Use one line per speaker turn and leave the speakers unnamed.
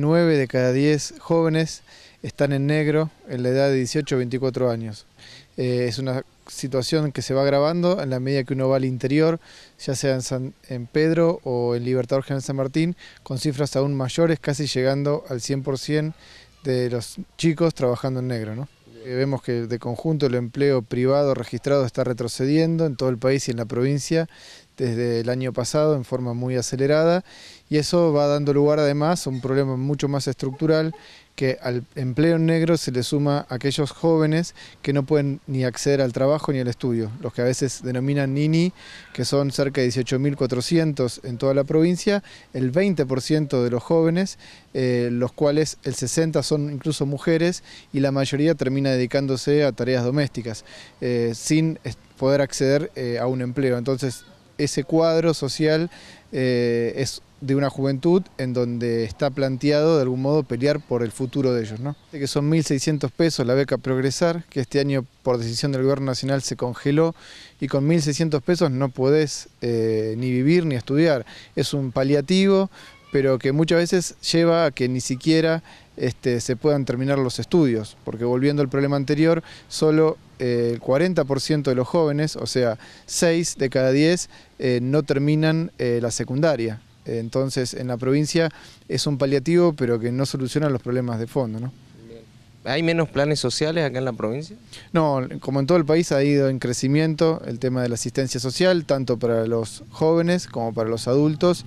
9 de cada 10 jóvenes están en negro en la edad de 18 a 24 años. Eh, es una situación que se va agravando en la medida que uno va al interior, ya sea en, San, Pedro o en Libertador General San Martín, con cifras aún mayores, casi llegando al 100% de los chicos trabajando en negro. Eh, vemos que de conjunto el empleo privado registrado está retrocediendo en todo el país y en la provincia desde el año pasado en forma muy acelerada y eso va dando lugar además a un problema mucho más estructural que al empleo negro se le suma a aquellos jóvenes que no pueden ni acceder al trabajo ni al estudio, los que a veces denominan Nini, que son cerca de 18.400 en toda la provincia, el 20% de los jóvenes, eh, los cuales el 60% son incluso mujeres y la mayoría termina dedicándose a tareas domésticas, eh, sin poder acceder eh, a un empleo. Entonces, ese cuadro social eh, es de una juventud en donde está planteado de algún modo pelear por el futuro de ellos. ¿no? Que son 1.600 pesos la beca Progresar, que este año por decisión del Gobierno Nacional se congeló y con 1.600 pesos no podés eh, ni vivir ni estudiar. Es un paliativo, pero que muchas veces lleva a que ni siquiera este, se puedan terminar los estudios, porque volviendo al problema anterior, solo eh, el 40% de los jóvenes, o sea, 6 de cada 10, eh, no terminan eh, la secundaria. Entonces, en la provincia es un paliativo, pero que no soluciona los problemas de fondo.
¿Hay menos planes sociales acá en la provincia?
No, como en todo el país ha ido en crecimiento el tema de la asistencia social, tanto para los jóvenes como para los adultos.